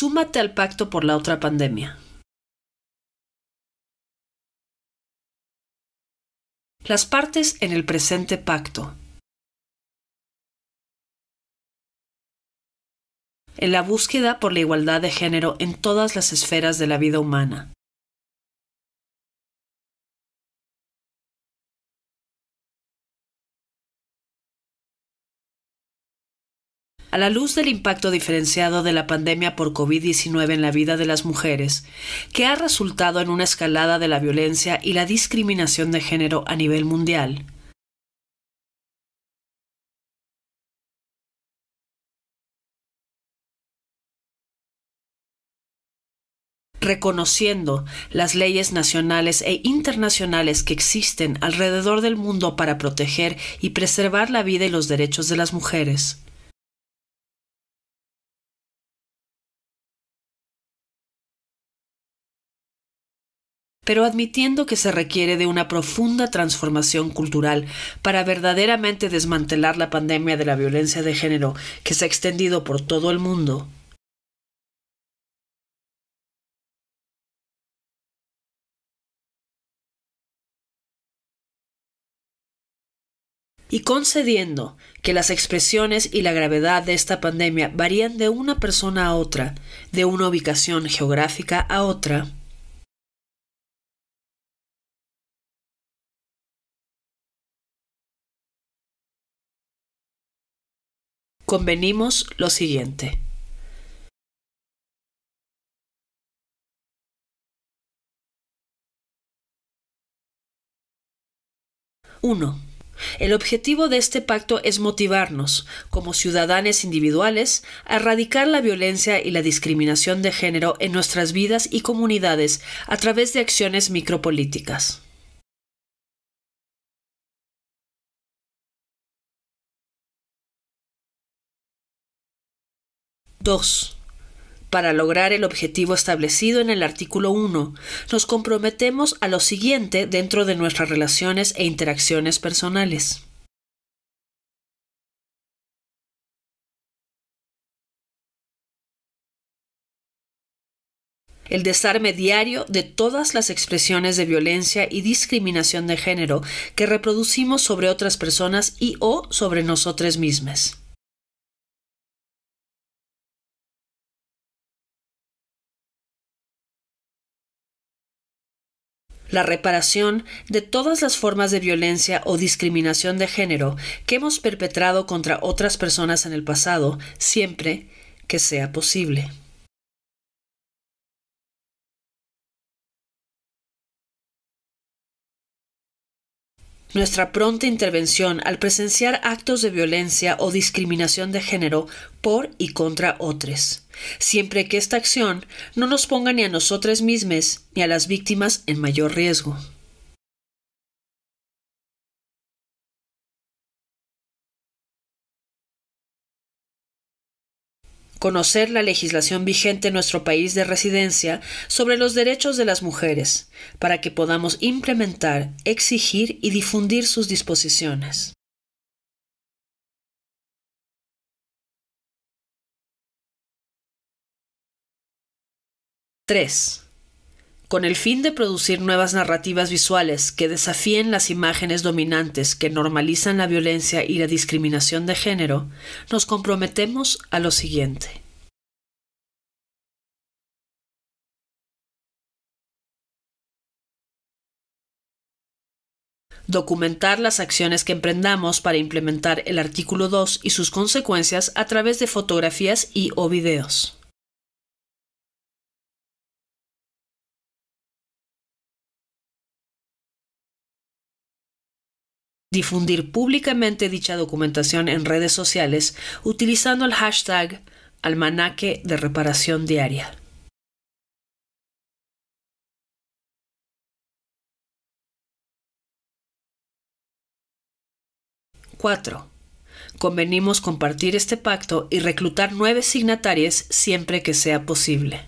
Súmate al pacto por la otra pandemia. Las partes en el presente pacto. En la búsqueda por la igualdad de género en todas las esferas de la vida humana. A la luz del impacto diferenciado de la pandemia por COVID-19 en la vida de las mujeres, que ha resultado en una escalada de la violencia y la discriminación de género a nivel mundial, reconociendo las leyes nacionales e internacionales que existen alrededor del mundo para proteger y preservar la vida y los derechos de las mujeres. pero admitiendo que se requiere de una profunda transformación cultural para verdaderamente desmantelar la pandemia de la violencia de género que se ha extendido por todo el mundo, y concediendo que las expresiones y la gravedad de esta pandemia varían de una persona a otra, de una ubicación geográfica a otra, convenimos lo siguiente. 1. El objetivo de este pacto es motivarnos, como ciudadanos individuales, a erradicar la violencia y la discriminación de género en nuestras vidas y comunidades a través de acciones micropolíticas. 2. Para lograr el objetivo establecido en el artículo 1, nos comprometemos a lo siguiente dentro de nuestras relaciones e interacciones personales. el desarme diario de todas las expresiones de violencia y discriminación de género que reproducimos sobre otras personas y o sobre nosotras mismas. la reparación de todas las formas de violencia o discriminación de género que hemos perpetrado contra otras personas en el pasado, siempre que sea posible. Nuestra pronta intervención al presenciar actos de violencia o discriminación de género por y contra otros, siempre que esta acción no nos ponga ni a nosotras mismas ni a las víctimas en mayor riesgo. conocer la legislación vigente en nuestro país de residencia sobre los derechos de las mujeres, para que podamos implementar, exigir y difundir sus disposiciones. 3 con el fin de producir nuevas narrativas visuales que desafíen las imágenes dominantes que normalizan la violencia y la discriminación de género, nos comprometemos a lo siguiente. documentar las acciones que emprendamos para implementar el artículo 2 y sus consecuencias a través de fotografías y o videos. difundir públicamente dicha documentación en redes sociales utilizando el hashtag almanaque de reparación diaria. Convenimos compartir este pacto y reclutar nueve signatarias siempre que sea posible.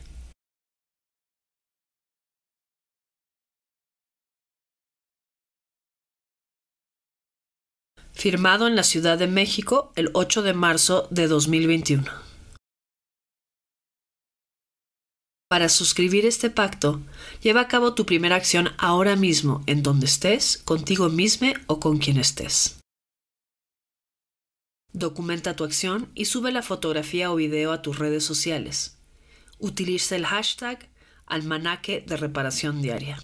firmado en la Ciudad de México el 8 de marzo de 2021. Para suscribir este pacto, lleva a cabo tu primera acción ahora mismo, en donde estés, contigo mismo o con quien estés. Documenta tu acción y sube la fotografía o video a tus redes sociales. Utiliza el hashtag almanaque de reparación diaria.